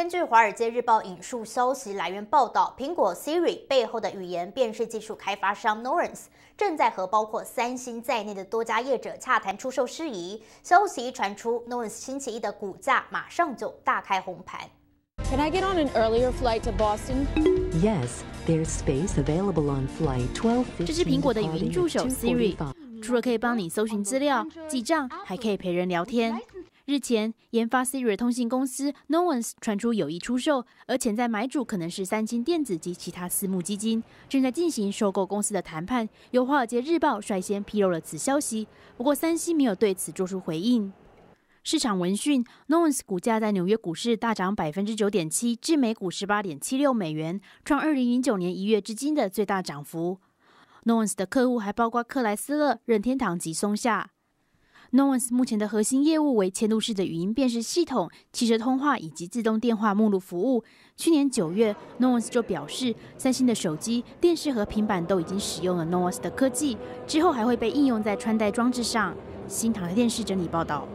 根据《华尔街日报》引述消息来源报道，苹果 Siri 背后的语言辨识技术开发商 n o r n s 正在和包括三星在内的多家业者洽谈出售事宜。消息一传出 n o a n s 星期一的股价马上就大开红盘。Can I get on an earlier flight to Boston? Yes, there's space available on flight 1255. 这是苹果的语音助手 Siri，除了可以帮你搜寻资料、记账，还可以陪人聊天。日前，研发 Siri 通信公司 n o o n c e 传出有意出售，而潜在买主可能是三星电子及其他私募基金，正在进行收购公司的谈判。由《华尔街日报》率先披露了此消息，不过三星没有对此作出回应。市场闻讯 n o o n e s 股价在纽约股市大涨百分之九点七，至每股十八点七六美元，创二零零九年一月至今的最大涨幅。n o o n e s 的客户还包括克莱斯勒、任天堂及松下。n o a n e 目前的核心业务为嵌入式的语音辨识系统、汽车通话以及自动电话目录服务。去年九月 n o a n e 就表示，三星的手机、电视和平板都已经使用了 n v a n 的科技，之后还会被应用在穿戴装置上。新唐的电视整理报道。